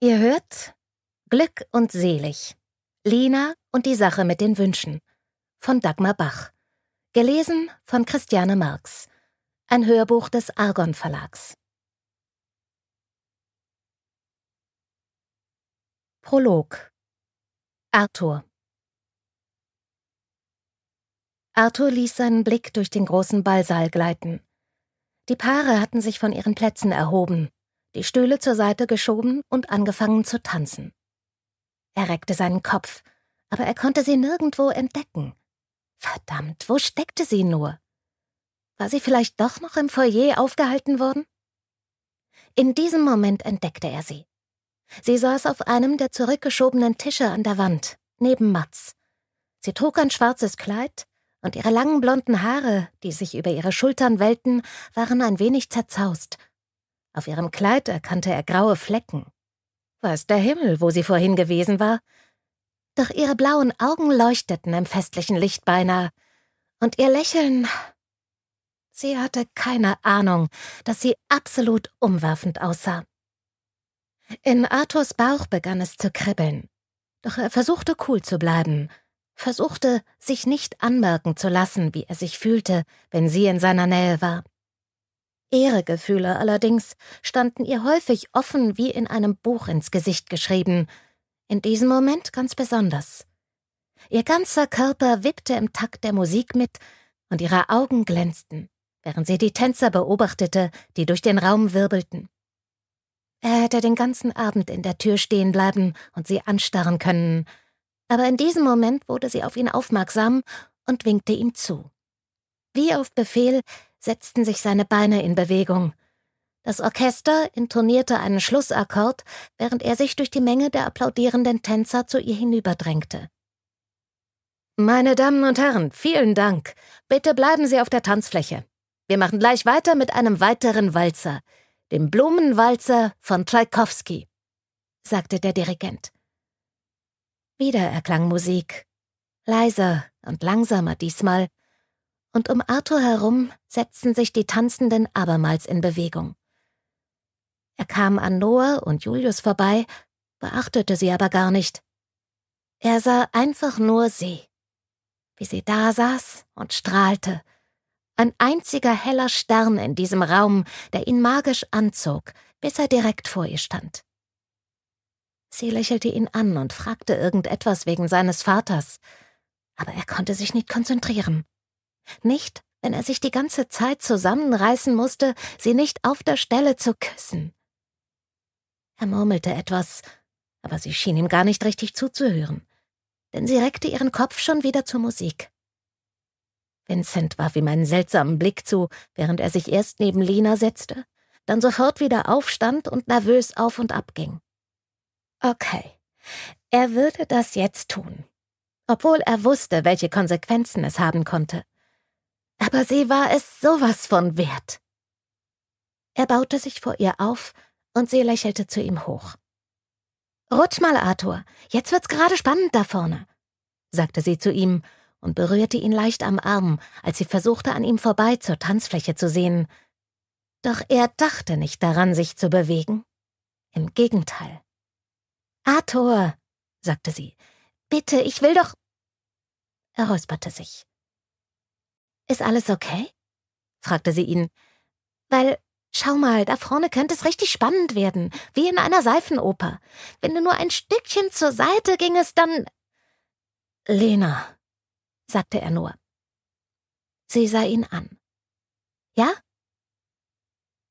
Ihr hört Glück und Selig. Lena und die Sache mit den Wünschen von Dagmar Bach. Gelesen von Christiane Marx. Ein Hörbuch des Argon Verlags. Prolog Arthur Arthur ließ seinen Blick durch den großen Ballsaal gleiten. Die Paare hatten sich von ihren Plätzen erhoben die Stühle zur Seite geschoben und angefangen zu tanzen. Er reckte seinen Kopf, aber er konnte sie nirgendwo entdecken. Verdammt, wo steckte sie nur? War sie vielleicht doch noch im Foyer aufgehalten worden? In diesem Moment entdeckte er sie. Sie saß auf einem der zurückgeschobenen Tische an der Wand, neben Mats. Sie trug ein schwarzes Kleid, und ihre langen blonden Haare, die sich über ihre Schultern wellten, waren ein wenig zerzaust auf ihrem Kleid erkannte er graue Flecken. Weiß der Himmel, wo sie vorhin gewesen war. Doch ihre blauen Augen leuchteten im festlichen Licht beinahe. Und ihr Lächeln. Sie hatte keine Ahnung, dass sie absolut umwerfend aussah. In Arthurs Bauch begann es zu kribbeln. Doch er versuchte cool zu bleiben, versuchte, sich nicht anmerken zu lassen, wie er sich fühlte, wenn sie in seiner Nähe war. Ehregefühle allerdings standen ihr häufig offen wie in einem Buch ins Gesicht geschrieben, in diesem Moment ganz besonders. Ihr ganzer Körper wippte im Takt der Musik mit und ihre Augen glänzten, während sie die Tänzer beobachtete, die durch den Raum wirbelten. Er hätte den ganzen Abend in der Tür stehen bleiben und sie anstarren können, aber in diesem Moment wurde sie auf ihn aufmerksam und winkte ihm zu. Wie auf Befehl setzten sich seine Beine in Bewegung. Das Orchester intonierte einen Schlussakkord, während er sich durch die Menge der applaudierenden Tänzer zu ihr hinüberdrängte. Meine Damen und Herren, vielen Dank. Bitte bleiben Sie auf der Tanzfläche. Wir machen gleich weiter mit einem weiteren Walzer, dem Blumenwalzer von Tchaikovsky, sagte der Dirigent. Wieder erklang Musik, leiser und langsamer diesmal, und um Arthur herum setzten sich die Tanzenden abermals in Bewegung. Er kam an Noah und Julius vorbei, beachtete sie aber gar nicht. Er sah einfach nur sie, wie sie da saß und strahlte, ein einziger heller Stern in diesem Raum, der ihn magisch anzog, bis er direkt vor ihr stand. Sie lächelte ihn an und fragte irgendetwas wegen seines Vaters, aber er konnte sich nicht konzentrieren. Nicht, wenn er sich die ganze Zeit zusammenreißen musste, sie nicht auf der Stelle zu küssen. Er murmelte etwas, aber sie schien ihm gar nicht richtig zuzuhören, denn sie reckte ihren Kopf schon wieder zur Musik. Vincent warf ihm einen seltsamen Blick zu, während er sich erst neben Lina setzte, dann sofort wieder aufstand und nervös auf und ab ging. Okay, er würde das jetzt tun, obwohl er wusste, welche Konsequenzen es haben konnte aber sie war es sowas von wert. Er baute sich vor ihr auf, und sie lächelte zu ihm hoch. Rutsch mal, Arthur, jetzt wird's gerade spannend da vorne, sagte sie zu ihm und berührte ihn leicht am Arm, als sie versuchte, an ihm vorbei zur Tanzfläche zu sehen. Doch er dachte nicht daran, sich zu bewegen. Im Gegenteil. Arthur, sagte sie, bitte, ich will doch. Er räusperte sich. Ist alles okay? fragte sie ihn. Weil, schau mal, da vorne könnte es richtig spannend werden, wie in einer Seifenoper. Wenn du nur ein Stückchen zur Seite gingest, dann. Lena, sagte er nur. Sie sah ihn an. Ja?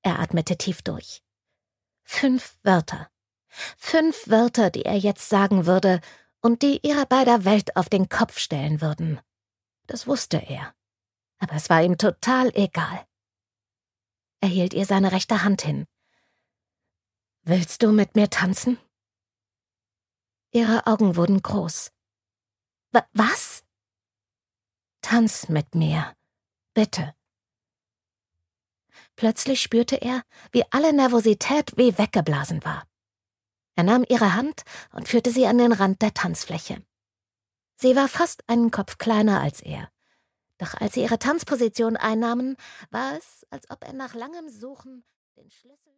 Er atmete tief durch. Fünf Wörter. Fünf Wörter, die er jetzt sagen würde und die ihrer beider Welt auf den Kopf stellen würden. Das wusste er. Es war ihm total egal. Er hielt ihr seine rechte Hand hin. Willst du mit mir tanzen? Ihre Augen wurden groß. W was? Tanz mit mir, bitte. Plötzlich spürte er, wie alle Nervosität wie weggeblasen war. Er nahm ihre Hand und führte sie an den Rand der Tanzfläche. Sie war fast einen Kopf kleiner als er. Doch als sie ihre Tanzposition einnahmen, war es, als ob er nach langem Suchen den Schlüssel.